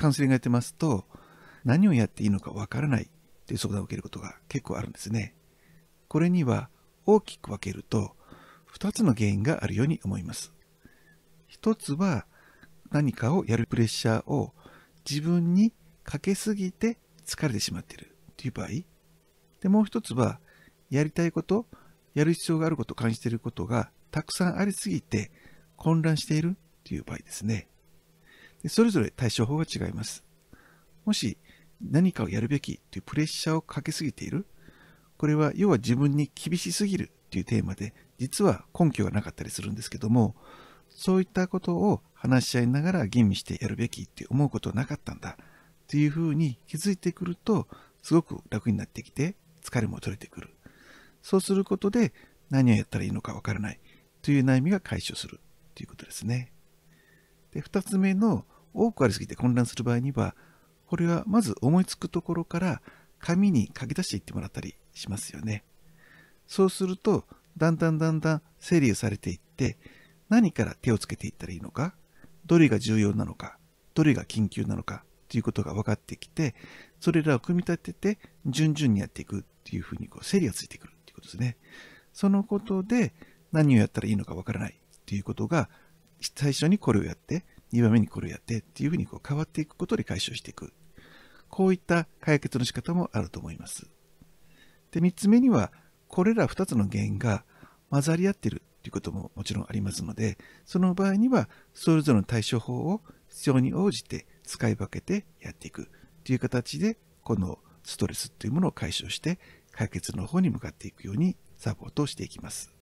カウンセリングやってますと、何をやっていいのかわからないっていう相談を受けることが結構あるんですね。これには大きく分けると、2つの原因があるように思います。1つは、何かをやるプレッシャーを自分にかけすぎて疲れてしまっているという場合。で、もう1つは、やりたいこと、やる必要があることを感じていることがたくさんありすぎて混乱しているという場合ですね。それぞれ対処法が違います。もし何かをやるべきというプレッシャーをかけすぎている。これは要は自分に厳しすぎるというテーマで、実は根拠がなかったりするんですけども、そういったことを話し合いながら吟味してやるべきって思うことはなかったんだっていうふうに気づいてくると、すごく楽になってきて、疲れも取れてくる。そうすることで何をやったらいいのかわからないという悩みが解消するということですね。で、2つ目の多くありすぎて混乱する場合には、これはまず思いつくところから紙に書き出していってもらったりしますよね。そうすると、だんだんだんだん整理をされていって、何から手をつけていったらいいのか、どれが重要なのか、どれが緊急なのかということが分かってきて、それらを組み立てて順々にやっていくっていうふうにこう整理がついてくるっていうことですね。そのことで何をやったらいいのか分からないということが最初にこれをやって2番目にこれやってっていうふうにこう変わっていくことで解消していく。こういった解決の仕方もあると思います。で、3つ目には、これら2つの原因が混ざり合っているということももちろんありますので、その場合には、それぞれの対処法を必要に応じて使い分けてやっていくという形で、このストレスというものを解消して、解決の方に向かっていくようにサポートしていきます。